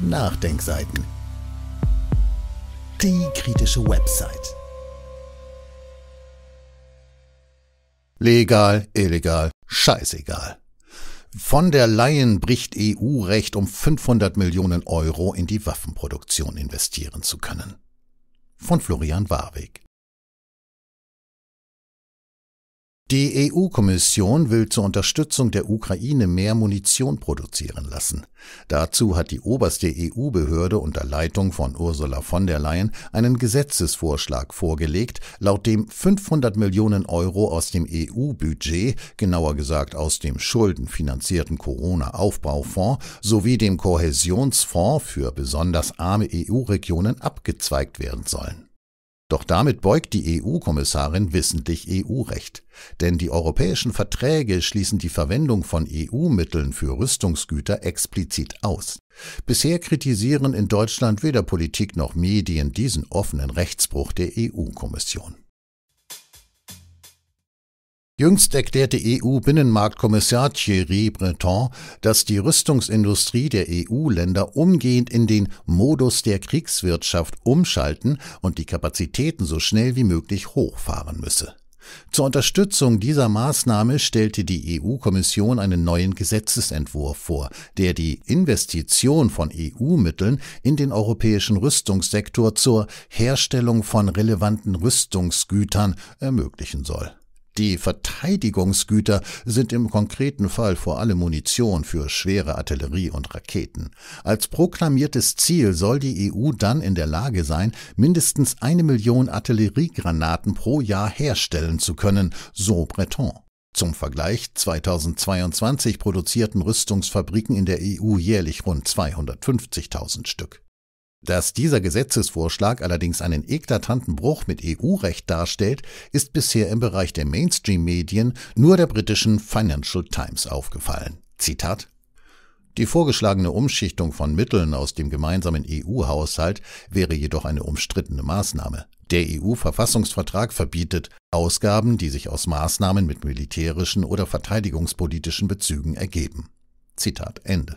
Nachdenkseiten. Die kritische Website. Legal, illegal, scheißegal. Von der Leyen bricht EU-Recht, um 500 Millionen Euro in die Waffenproduktion investieren zu können. Von Florian Warwick. Die EU-Kommission will zur Unterstützung der Ukraine mehr Munition produzieren lassen. Dazu hat die oberste EU-Behörde unter Leitung von Ursula von der Leyen einen Gesetzesvorschlag vorgelegt, laut dem 500 Millionen Euro aus dem EU-Budget, genauer gesagt aus dem schuldenfinanzierten Corona-Aufbaufonds sowie dem Kohäsionsfonds für besonders arme EU-Regionen abgezweigt werden sollen. Doch damit beugt die EU-Kommissarin wissentlich EU-Recht. Denn die europäischen Verträge schließen die Verwendung von EU-Mitteln für Rüstungsgüter explizit aus. Bisher kritisieren in Deutschland weder Politik noch Medien diesen offenen Rechtsbruch der EU-Kommission. Jüngst erklärte EU-Binnenmarktkommissar Thierry Breton, dass die Rüstungsindustrie der EU-Länder umgehend in den Modus der Kriegswirtschaft umschalten und die Kapazitäten so schnell wie möglich hochfahren müsse. Zur Unterstützung dieser Maßnahme stellte die EU-Kommission einen neuen Gesetzesentwurf vor, der die Investition von EU-Mitteln in den europäischen Rüstungssektor zur Herstellung von relevanten Rüstungsgütern ermöglichen soll. Die Verteidigungsgüter sind im konkreten Fall vor allem Munition für schwere Artillerie und Raketen. Als proklamiertes Ziel soll die EU dann in der Lage sein, mindestens eine Million Artilleriegranaten pro Jahr herstellen zu können, so Breton. Zum Vergleich, 2022 produzierten Rüstungsfabriken in der EU jährlich rund 250.000 Stück. Dass dieser Gesetzesvorschlag allerdings einen eklatanten Bruch mit EU-Recht darstellt, ist bisher im Bereich der Mainstream-Medien nur der britischen Financial Times aufgefallen. Zitat die vorgeschlagene Umschichtung von Mitteln aus dem gemeinsamen EU-Haushalt wäre jedoch eine umstrittene Maßnahme. Der EU-Verfassungsvertrag verbietet Ausgaben, die sich aus Maßnahmen mit militärischen oder verteidigungspolitischen Bezügen ergeben. Zitat Ende.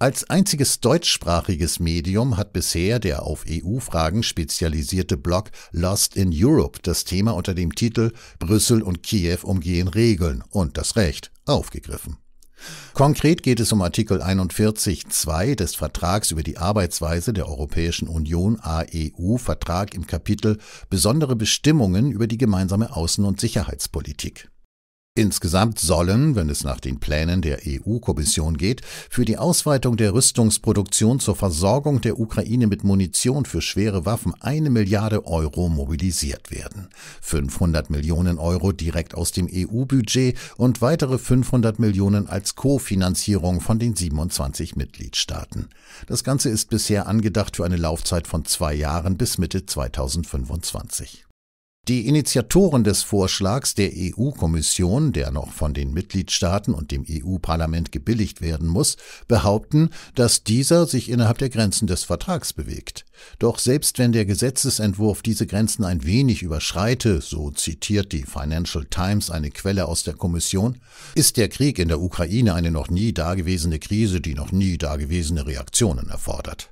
Als einziges deutschsprachiges Medium hat bisher der auf EU-Fragen spezialisierte Blog Lost in Europe das Thema unter dem Titel Brüssel und Kiew umgehen Regeln und das Recht aufgegriffen. Konkret geht es um Artikel 41.2 des Vertrags über die Arbeitsweise der Europäischen Union AEU Vertrag im Kapitel Besondere Bestimmungen über die gemeinsame Außen- und Sicherheitspolitik. Insgesamt sollen, wenn es nach den Plänen der EU-Kommission geht, für die Ausweitung der Rüstungsproduktion zur Versorgung der Ukraine mit Munition für schwere Waffen eine Milliarde Euro mobilisiert werden. 500 Millionen Euro direkt aus dem EU-Budget und weitere 500 Millionen als Kofinanzierung von den 27 Mitgliedstaaten. Das Ganze ist bisher angedacht für eine Laufzeit von zwei Jahren bis Mitte 2025. Die Initiatoren des Vorschlags der EU-Kommission, der noch von den Mitgliedstaaten und dem EU-Parlament gebilligt werden muss, behaupten, dass dieser sich innerhalb der Grenzen des Vertrags bewegt. Doch selbst wenn der Gesetzesentwurf diese Grenzen ein wenig überschreite, so zitiert die Financial Times eine Quelle aus der Kommission, ist der Krieg in der Ukraine eine noch nie dagewesene Krise, die noch nie dagewesene Reaktionen erfordert.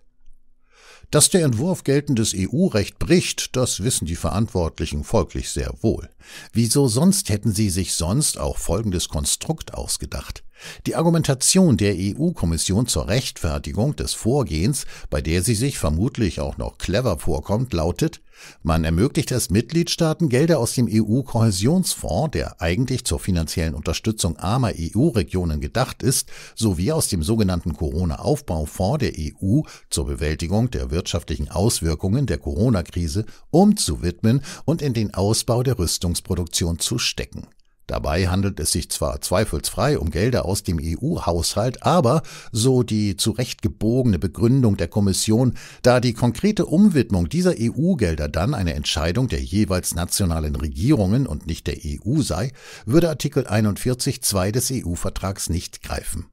Dass der Entwurf geltendes EU-Recht bricht, das wissen die Verantwortlichen folglich sehr wohl. Wieso sonst hätten sie sich sonst auch folgendes Konstrukt ausgedacht? Die Argumentation der EU-Kommission zur Rechtfertigung des Vorgehens, bei der sie sich vermutlich auch noch clever vorkommt, lautet, man ermöglicht es Mitgliedstaaten, Gelder aus dem EU-Kohäsionsfonds, der eigentlich zur finanziellen Unterstützung armer EU-Regionen gedacht ist, sowie aus dem sogenannten Corona-Aufbaufonds der EU zur Bewältigung der wirtschaftlichen Auswirkungen der Corona-Krise umzuwidmen und in den Ausbau der Rüstungsproduktion zu stecken. Dabei handelt es sich zwar zweifelsfrei um Gelder aus dem EU-Haushalt, aber, so die zurechtgebogene Begründung der Kommission, da die konkrete Umwidmung dieser EU-Gelder dann eine Entscheidung der jeweils nationalen Regierungen und nicht der EU sei, würde Artikel 41.2 des EU-Vertrags nicht greifen.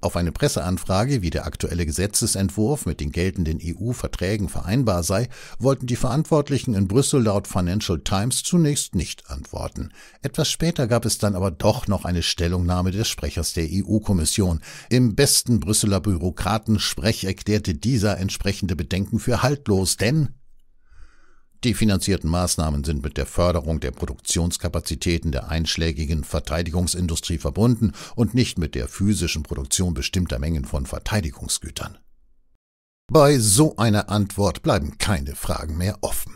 Auf eine Presseanfrage, wie der aktuelle Gesetzesentwurf mit den geltenden EU-Verträgen vereinbar sei, wollten die Verantwortlichen in Brüssel laut Financial Times zunächst nicht antworten. Etwas später gab es dann aber doch noch eine Stellungnahme des Sprechers der EU-Kommission. Im besten Brüsseler Bürokratensprech erklärte dieser entsprechende Bedenken für haltlos, denn die finanzierten Maßnahmen sind mit der Förderung der Produktionskapazitäten der einschlägigen Verteidigungsindustrie verbunden und nicht mit der physischen Produktion bestimmter Mengen von Verteidigungsgütern. Bei so einer Antwort bleiben keine Fragen mehr offen.